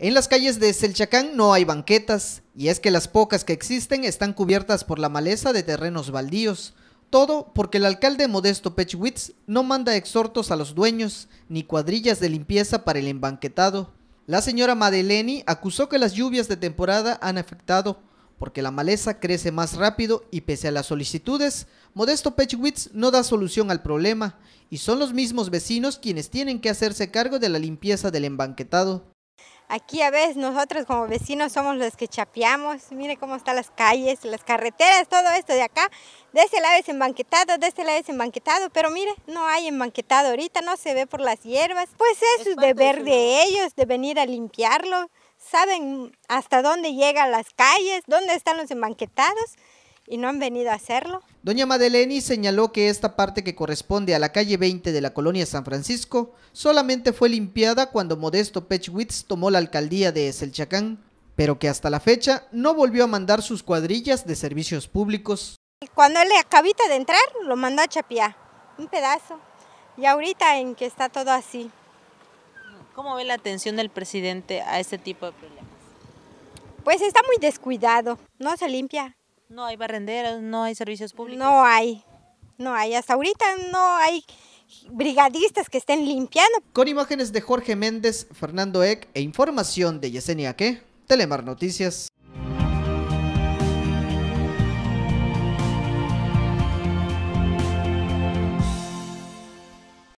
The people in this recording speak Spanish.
En las calles de Selchacán no hay banquetas, y es que las pocas que existen están cubiertas por la maleza de terrenos baldíos. Todo porque el alcalde Modesto Pechwitz no manda exhortos a los dueños, ni cuadrillas de limpieza para el embanquetado. La señora Madeleni acusó que las lluvias de temporada han afectado, porque la maleza crece más rápido y pese a las solicitudes, Modesto Pechwitz no da solución al problema, y son los mismos vecinos quienes tienen que hacerse cargo de la limpieza del embanquetado. Aquí a veces nosotros como vecinos somos los que chapeamos. Mire cómo están las calles, las carreteras, todo esto de acá. De ese lado es embanquetado, de este lado es embanquetado. Pero mire, no hay embanquetado ahorita, no se ve por las hierbas. Pues es, su deber de, de ellos, de venir a limpiarlo. Saben hasta dónde llegan las calles, dónde están los embanquetados y no han venido a hacerlo. Doña Madeleni señaló que esta parte que corresponde a la calle 20 de la colonia San Francisco solamente fue limpiada cuando Modesto Pechwitz tomó la alcaldía de Selchacán, pero que hasta la fecha no volvió a mandar sus cuadrillas de servicios públicos. Cuando él acabita de entrar, lo mandó a Chapiá, un pedazo, y ahorita en que está todo así. ¿Cómo ve la atención del presidente a este tipo de problemas? Pues está muy descuidado, no se limpia, no hay barrenderas, no hay servicios públicos. No hay, no hay. Hasta ahorita no hay brigadistas que estén limpiando. Con imágenes de Jorge Méndez, Fernando Eck e información de Yesenia Que, Telemar Noticias.